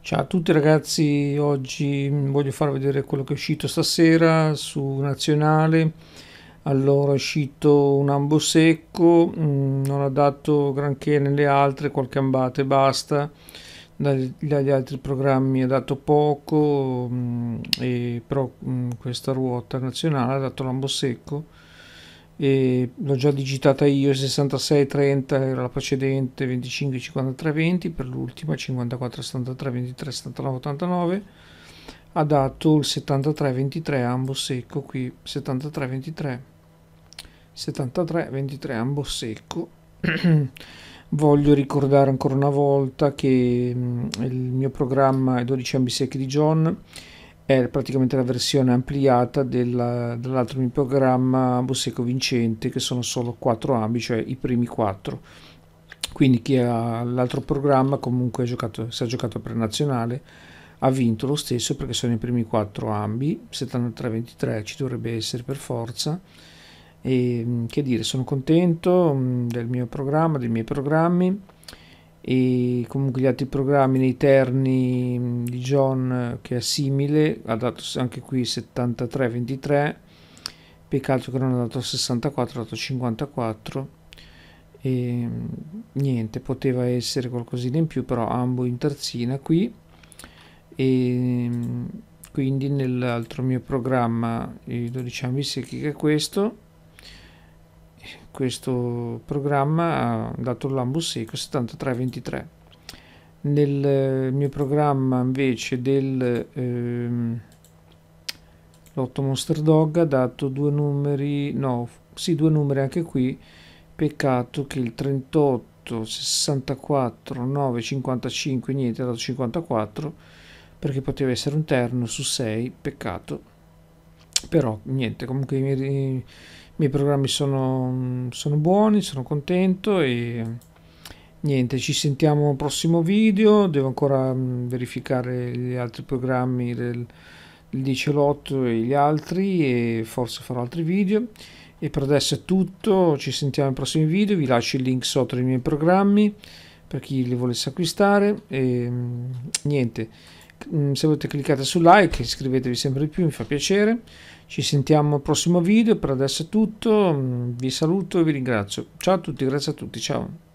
Ciao a tutti ragazzi, oggi voglio farvi vedere quello che è uscito stasera su Nazionale. Allora è uscito un ambo secco, mm, non ha dato granché nelle altre, qualche ambata e basta. Dagli altri programmi ha dato poco, mm, però mm, questa ruota nazionale ha dato l'ambo secco e l'ho già digitata io 6630 era la precedente 255320 per l'ultima 5473237989 ha dato il 7323 23 secco qui 73 23 73 ambo secco voglio ricordare ancora una volta che mm, il mio programma è 12 ambi secchi di John è praticamente la versione ampliata della, dell'altro mio programma Bosseco Vincente che sono solo quattro ambi, cioè i primi quattro. Quindi chi ha l'altro programma comunque giocato, si è giocato per nazionale ha vinto lo stesso perché sono i primi quattro ambi, 73-23 ci dovrebbe essere per forza. E che dire, sono contento mm, del mio programma, dei miei programmi e comunque gli altri programmi nei terni mm, di John che è simile ha dato anche qui 73-23 peccato che non ha dato 64 ha dato 54 e mm, niente poteva essere qualcosina in più però ambo in terzina qui e mm, quindi nell'altro mio programma i 12 ambisecchi che è questo questo programma dato l'Ambusic 7323. Nel eh, mio programma invece del ehm, Lotto Monster Dog ha dato due numeri, no, sì, due numeri anche qui. Peccato che il 38, 64, 9, 55, niente, ha dato 54 perché poteva essere un terno su 6, peccato. Però niente, comunque i miei i miei programmi sono, sono buoni, sono contento e niente, ci sentiamo al prossimo video, devo ancora mm, verificare gli altri programmi del, del 10 lotto e gli altri e forse farò altri video e per adesso è tutto, ci sentiamo ai prossimi video, vi lascio il link sotto ai miei programmi per chi li volesse acquistare e mm, niente Mm, se volete cliccate su like, iscrivetevi sempre di più, mi fa piacere. Ci sentiamo al prossimo video, per adesso è tutto, mm, vi saluto e vi ringrazio. Ciao a tutti, grazie a tutti, ciao.